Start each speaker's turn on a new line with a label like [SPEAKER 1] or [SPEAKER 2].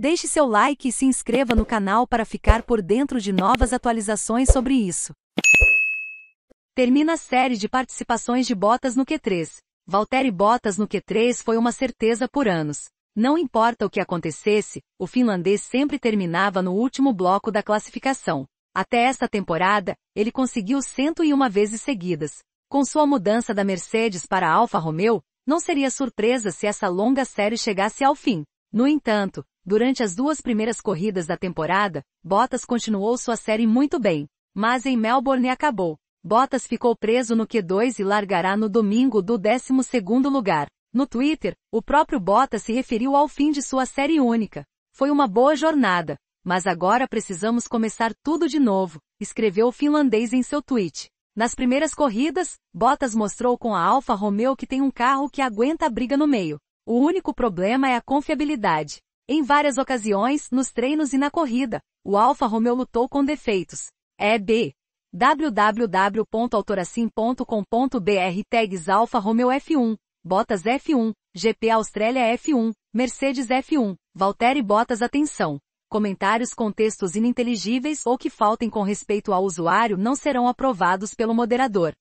[SPEAKER 1] Deixe seu like e se inscreva no canal para ficar por dentro de novas atualizações sobre isso. Termina a série de participações de Bottas no Q3. Valtteri Bottas no Q3 foi uma certeza por anos. Não importa o que acontecesse, o finlandês sempre terminava no último bloco da classificação. Até esta temporada, ele conseguiu 101 vezes seguidas. Com sua mudança da Mercedes para a Alfa Romeo, não seria surpresa se essa longa série chegasse ao fim. No entanto, Durante as duas primeiras corridas da temporada, Bottas continuou sua série muito bem, mas em Melbourne acabou. Bottas ficou preso no Q2 e largará no domingo do 12º lugar. No Twitter, o próprio Bottas se referiu ao fim de sua série única. Foi uma boa jornada, mas agora precisamos começar tudo de novo, escreveu o finlandês em seu tweet. Nas primeiras corridas, Bottas mostrou com a Alfa Romeo que tem um carro que aguenta a briga no meio. O único problema é a confiabilidade. Em várias ocasiões, nos treinos e na corrida, o Alfa Romeo lutou com defeitos. B. É www.autoracim.com.br Tags Alfa Romeo F1, Bottas F1, GP Austrália F1, Mercedes F1, Valtteri Bottas Atenção. Comentários com textos ininteligíveis ou que faltem com respeito ao usuário não serão aprovados pelo moderador.